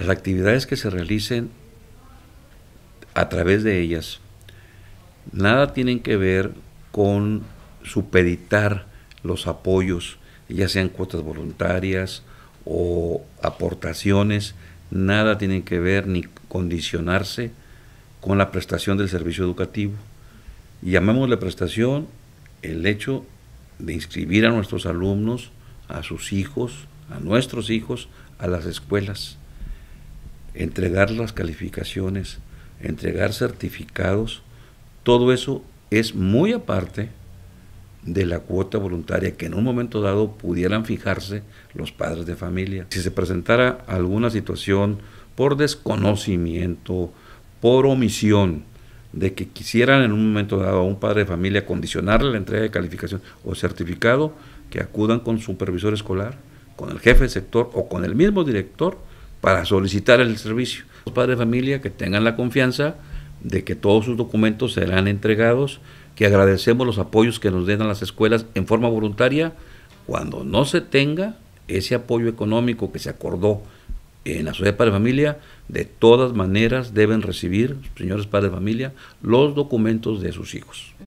Las actividades que se realicen a través de ellas nada tienen que ver con supeditar los apoyos, ya sean cuotas voluntarias o aportaciones, nada tienen que ver ni condicionarse con la prestación del servicio educativo. Llamémosle prestación el hecho de inscribir a nuestros alumnos, a sus hijos, a nuestros hijos, a las escuelas entregar las calificaciones, entregar certificados, todo eso es muy aparte de la cuota voluntaria que en un momento dado pudieran fijarse los padres de familia. Si se presentara alguna situación por desconocimiento, por omisión, de que quisieran en un momento dado a un padre de familia condicionarle la entrega de calificación o certificado, que acudan con supervisor escolar, con el jefe de sector o con el mismo director para solicitar el servicio. Los padres de familia que tengan la confianza de que todos sus documentos serán entregados, que agradecemos los apoyos que nos den a las escuelas en forma voluntaria. Cuando no se tenga ese apoyo económico que se acordó en la sociedad de padres de familia, de todas maneras deben recibir, señores padres de familia, los documentos de sus hijos.